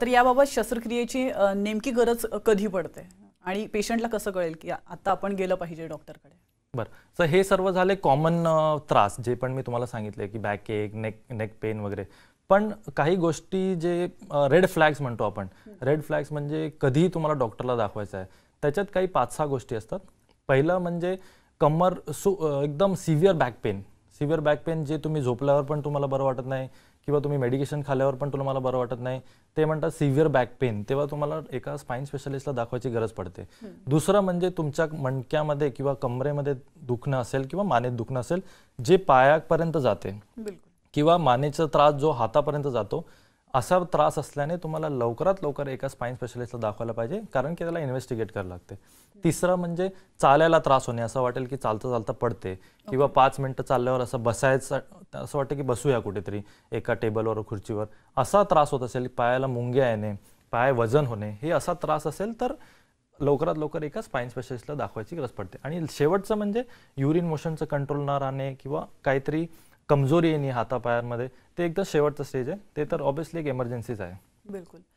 तर याबाबत शस्त्रक्रियेची नेमकी गरज कधी पडते आणि पेशंटला कसं कळेल की आता आपण गेलं पाहिजे डॉक्टरकडे बरं तर हे सर्व झाले कॉमन त्रास जे पण मी तुम्हाला सांगितले की बॅक एक नेक नेक पेन वगैरे पण काही गोष्टी जे रेड फ्लॅग्स म्हणतो आपण रेड फ्लॅग्स म्हणजे कधीही तुम्हाला डॉक्टरला दाखवायचं आहे त्याच्यात काही पाच सहा गोष्टी असतात पहिलं म्हणजे कमर सु एकदम severe back pain severe back pain जे तुम्ही झोपल्यावर पण तुम्हाला बरं वाटत नाही किंवा तुम्ही मेडिकेशन खाल्यावर पण तुम्हाला बरं वाटत नाही ते म्हणतात सिव्हिअर बॅक पेन तेव्हा तुम्हाला एका स्पाइन स्पेशलिस्टला दाखवायची गरज पडते दुसरं म्हणजे तुमच्या मणक्यामध्ये किंवा कमरेमध्ये दुखणं असेल किंवा मानेत दुखणं असेल जे पायापर्यंत जाते किंवा मानेचा त्रास जो हातापर्यंत जातो असा त्रास असल्याने तुम्हाला लवकरात लवकर एका स्पाइन स्पेशलिस्टला दाखवायला पाहिजे कारण की त्याला इन्व्हेस्टिगेट करावं लागते तिसरं म्हणजे चालायला त्रास होणे असं वाटेल की चालता चालता पडते किंवा पाच मिनटं चालल्यावर असं बसायचं असं वाटतं की बसूया कुठेतरी एका टेबलवर खुर्चीवर असा त्रास होत असेल पायाला मुंग्या येणे पाय वजन होणे हे असा त्रास असेल तर लवकरात लवकर एका स्पाइन स्पेशलिस्टला दाखवायची गरज पडते आणि शेवटचं म्हणजे युरिन मोशनचं कंट्रोल न राहणे किंवा काहीतरी कमजोरी येणे हातापायांमध्ये ते एकदम शेवटचं स्टेज आहे ते तर ऑब्विसली एक इमर्जन्सीच आहे बिलकुल